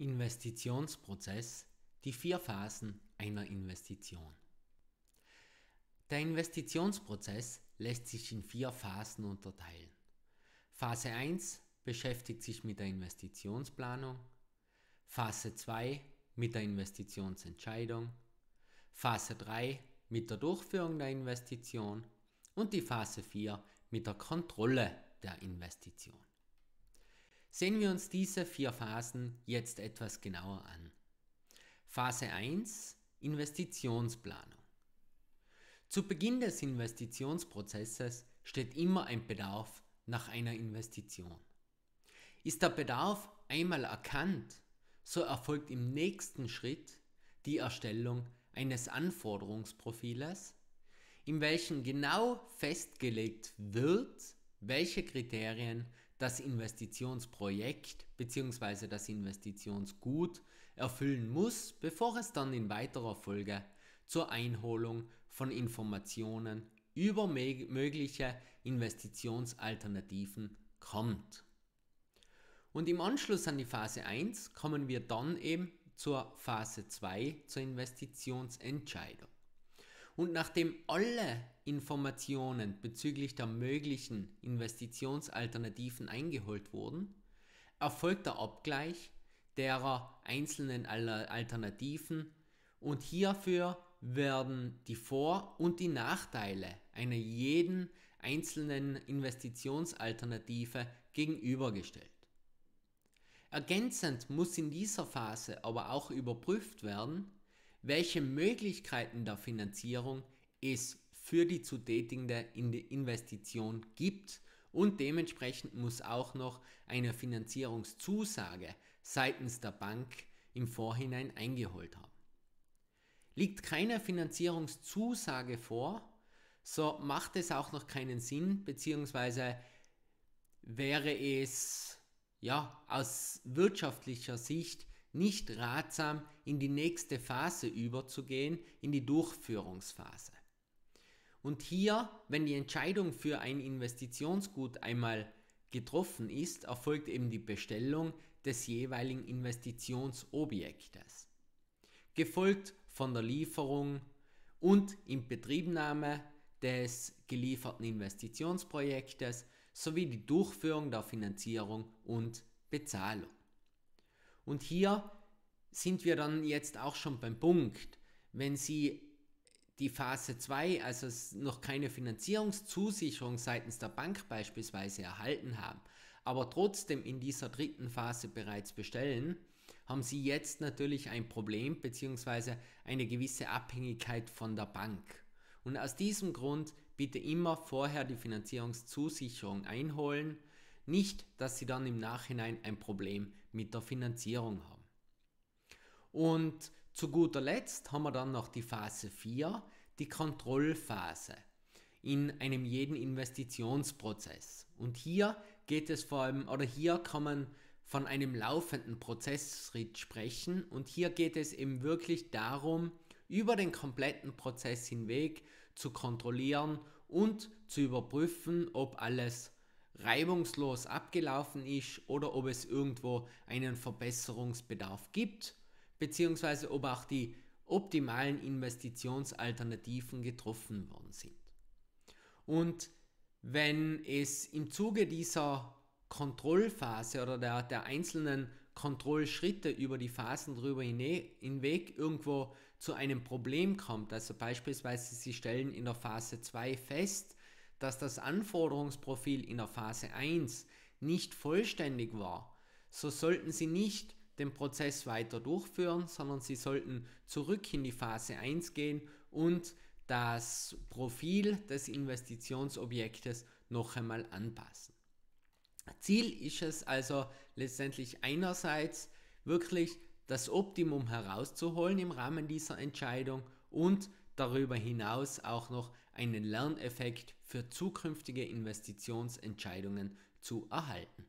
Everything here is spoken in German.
Investitionsprozess, die vier Phasen einer Investition. Der Investitionsprozess lässt sich in vier Phasen unterteilen. Phase 1 beschäftigt sich mit der Investitionsplanung, Phase 2 mit der Investitionsentscheidung, Phase 3 mit der Durchführung der Investition und die Phase 4 mit der Kontrolle der Investition. Sehen wir uns diese vier Phasen jetzt etwas genauer an. Phase 1 Investitionsplanung. Zu Beginn des Investitionsprozesses steht immer ein Bedarf nach einer Investition. Ist der Bedarf einmal erkannt, so erfolgt im nächsten Schritt die Erstellung eines Anforderungsprofiles, in welchem genau festgelegt wird, welche Kriterien das Investitionsprojekt bzw. das Investitionsgut erfüllen muss, bevor es dann in weiterer Folge zur Einholung von Informationen über mögliche Investitionsalternativen kommt. Und im Anschluss an die Phase 1 kommen wir dann eben zur Phase 2, zur Investitionsentscheidung. Und nachdem alle Informationen bezüglich der möglichen Investitionsalternativen eingeholt wurden, erfolgt der Abgleich derer einzelnen Alternativen und hierfür werden die Vor- und die Nachteile einer jeden einzelnen Investitionsalternative gegenübergestellt. Ergänzend muss in dieser Phase aber auch überprüft werden, welche Möglichkeiten der Finanzierung es für die zu tätigende Investition gibt und dementsprechend muss auch noch eine Finanzierungszusage seitens der Bank im Vorhinein eingeholt haben. Liegt keine Finanzierungszusage vor, so macht es auch noch keinen Sinn, beziehungsweise wäre es ja aus wirtschaftlicher Sicht nicht ratsam, in die nächste Phase überzugehen, in die Durchführungsphase. Und hier, wenn die Entscheidung für ein Investitionsgut einmal getroffen ist, erfolgt eben die Bestellung des jeweiligen Investitionsobjektes, gefolgt von der Lieferung und Inbetriebnahme des gelieferten Investitionsprojektes sowie die Durchführung der Finanzierung und Bezahlung. Und hier sind wir dann jetzt auch schon beim Punkt, wenn Sie die Phase 2, also noch keine Finanzierungszusicherung seitens der Bank beispielsweise erhalten haben, aber trotzdem in dieser dritten Phase bereits bestellen, haben Sie jetzt natürlich ein Problem bzw. eine gewisse Abhängigkeit von der Bank. Und aus diesem Grund bitte immer vorher die Finanzierungszusicherung einholen, nicht, dass Sie dann im Nachhinein ein Problem haben mit der Finanzierung haben. Und zu guter Letzt haben wir dann noch die Phase 4, die Kontrollphase in einem jeden Investitionsprozess. Und hier geht es vor allem, oder hier kann man von einem laufenden Prozessschritt sprechen und hier geht es eben wirklich darum, über den kompletten Prozess hinweg zu kontrollieren und zu überprüfen, ob alles reibungslos abgelaufen ist oder ob es irgendwo einen Verbesserungsbedarf gibt, beziehungsweise ob auch die optimalen Investitionsalternativen getroffen worden sind. Und wenn es im Zuge dieser Kontrollphase oder der, der einzelnen Kontrollschritte über die Phasen drüber hinweg irgendwo zu einem Problem kommt. Also beispielsweise Sie stellen in der Phase 2 fest, dass das Anforderungsprofil in der Phase 1 nicht vollständig war, so sollten Sie nicht den Prozess weiter durchführen, sondern Sie sollten zurück in die Phase 1 gehen und das Profil des Investitionsobjektes noch einmal anpassen. Ziel ist es also letztendlich einerseits wirklich das Optimum herauszuholen im Rahmen dieser Entscheidung und darüber hinaus auch noch einen Lerneffekt für zukünftige Investitionsentscheidungen zu erhalten.